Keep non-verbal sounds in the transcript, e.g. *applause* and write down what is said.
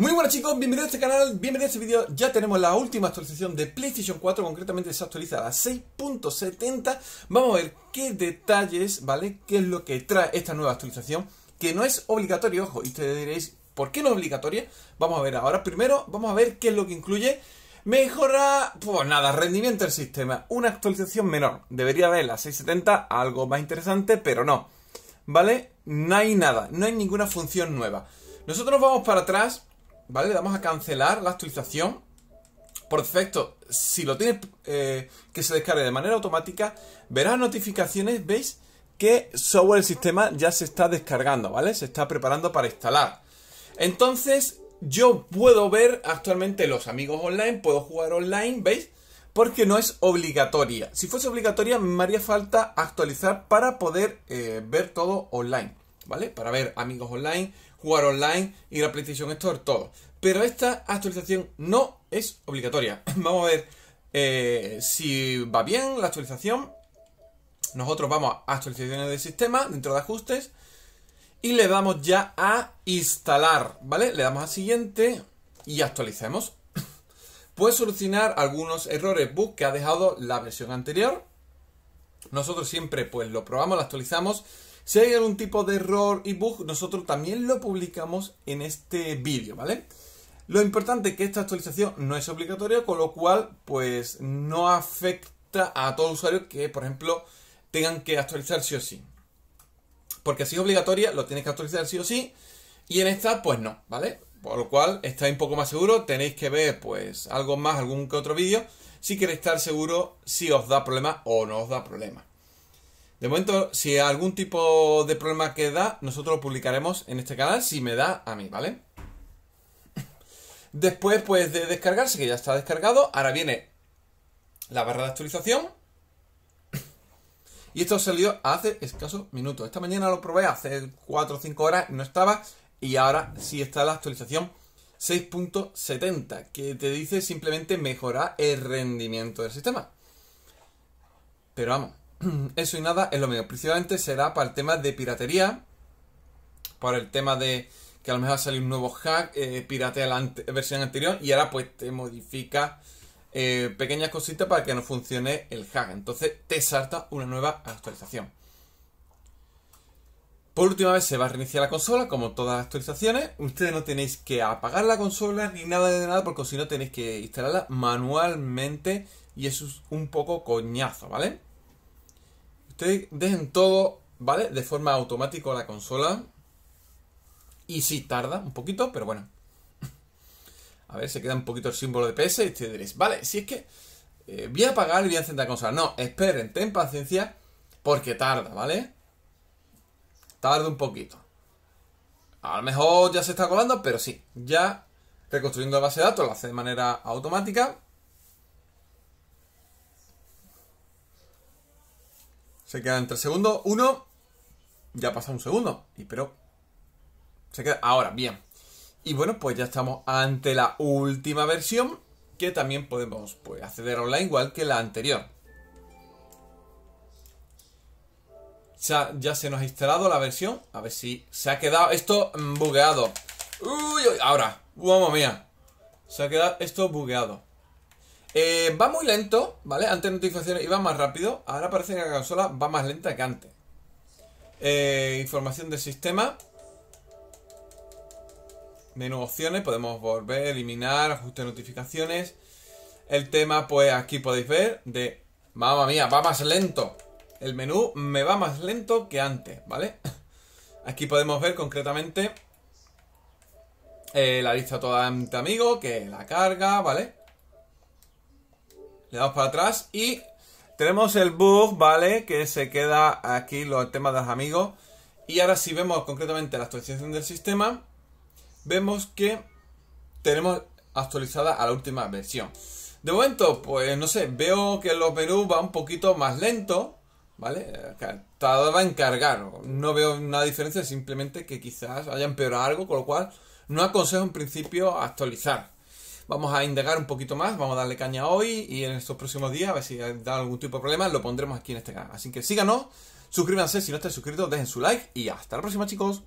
Muy buenas chicos, bienvenidos a este canal, bienvenidos a este vídeo. Ya tenemos la última actualización de PlayStation 4, concretamente se actualiza a 6.70. Vamos a ver qué detalles, ¿vale? ¿Qué es lo que trae esta nueva actualización? Que no es obligatorio, ojo, y te diréis, ¿por qué no es obligatoria? Vamos a ver ahora. Primero, vamos a ver qué es lo que incluye. Mejora, pues nada, rendimiento del sistema. Una actualización menor. Debería haber la 6.70, algo más interesante, pero no. ¿Vale? No hay nada, no hay ninguna función nueva. Nosotros nos vamos para atrás ¿Vale? damos a cancelar la actualización. Por defecto, si lo tiene eh, que se descargue de manera automática, verás notificaciones, veis que software el sistema ya se está descargando, ¿vale? Se está preparando para instalar. Entonces, yo puedo ver actualmente los amigos online, puedo jugar online, ¿veis? Porque no es obligatoria. Si fuese obligatoria, me haría falta actualizar para poder eh, ver todo online. ¿vale? Para ver amigos online, jugar online, y la PlayStation Store, todo. Pero esta actualización no es obligatoria. *laughs* Vamos a ver eh, si va bien la actualización. Nosotros vamos a actualizaciones del sistema, dentro de ajustes, y le damos ya a instalar, ¿vale? Le damos a siguiente y actualicemos. *laughs* Puede solucionar algunos errores, bug que ha dejado la versión anterior. Nosotros siempre pues lo probamos, lo actualizamos si hay algún tipo de error y bug, nosotros también lo publicamos en este vídeo, ¿vale? Lo importante es que esta actualización no es obligatoria, con lo cual, pues no afecta a todo usuario que, por ejemplo, tengan que actualizar sí o sí. Porque si es obligatoria, lo tienes que actualizar sí o sí, y en esta, pues no, ¿vale? Por lo cual, estáis un poco más seguros, tenéis que ver, pues, algo más, algún que otro vídeo, si queréis estar seguro si os da problema o no os da problemas. De momento, si algún tipo de problema queda, nosotros lo publicaremos en este canal, si me da a mí, ¿vale? Después, pues, de descargarse, que ya está descargado, ahora viene la barra de actualización. Y esto salió hace escasos minutos. Esta mañana lo probé hace 4 o 5 horas, no estaba. Y ahora sí está la actualización 6.70, que te dice simplemente mejorar el rendimiento del sistema. Pero vamos, *clears throat* eso y nada es lo mismo. Principalmente será para el tema de piratería, Por el tema de que a lo mejor a salir un nuevo hack, eh, piratea la versión anterior y ahora pues te modifica eh, pequeñas cositas para que no funcione el hack. Entonces te salta una nueva actualización. Por última vez se va a reiniciar la consola, como todas las actualizaciones. Ustedes no tenéis que apagar la consola ni nada de nada, porque si no tenéis que instalarla manualmente y eso es un poco coñazo, ¿vale? Ustedes dejen todo, ¿vale? De forma automática la consola. Y si, tarda un poquito, pero bueno. *laughs* A ver, se queda un poquito el símbolo de PS y te diréis, vale, si es que eh, voy a apagar y voy a encender la consola. No, esperen, ten paciencia, porque tarda, ¿vale? Tarda un poquito. A lo mejor ya se está colando, pero sí, ya reconstruyendo la base de datos, lo hace de manera automática. Se queda entre segundo, uno. Ya pasa un segundo. Y pero. Se queda. Ahora, bien. Y bueno, pues ya estamos ante la última versión. Que también podemos pues, acceder online igual que la anterior. Ya, ya se nos ha instalado la versión. A ver si se ha quedado esto bugueado. Uy, ahora. Mamma mía. Se ha quedado esto bugueado. Eh, va muy lento, ¿vale? Antes notificaciones va más rápido, ahora parece que la consola va más lenta que antes. Eh, información del sistema. Menú opciones, podemos volver, eliminar, ajuste de notificaciones. El tema, pues aquí podéis ver, de... Mamma mía, va más lento. El menú me va más lento que antes, ¿vale? *laughs* Aquí podemos ver concretamente eh, la lista toda de amigo que la carga, ¿vale? Le damos para atrás y tenemos el bug, ¿vale? Que se queda aquí los temas de los amigos. Y ahora si vemos concretamente la actualización del sistema, vemos que tenemos actualizada a la última versión. De momento, pues no sé, veo que los Perú va un poquito más lento, ¿vale? va a encargar no veo una diferencia, simplemente que quizás haya empeorado algo, con lo cual no aconsejo en principio actualizar. Vamos a indagar un poquito más, vamos a darle caña hoy y en estos próximos días, a ver si da algún tipo de problema, lo pondremos aquí en este canal. Así que síganos, suscríbanse si no estáis suscritos, dejen su like y hasta la próxima chicos.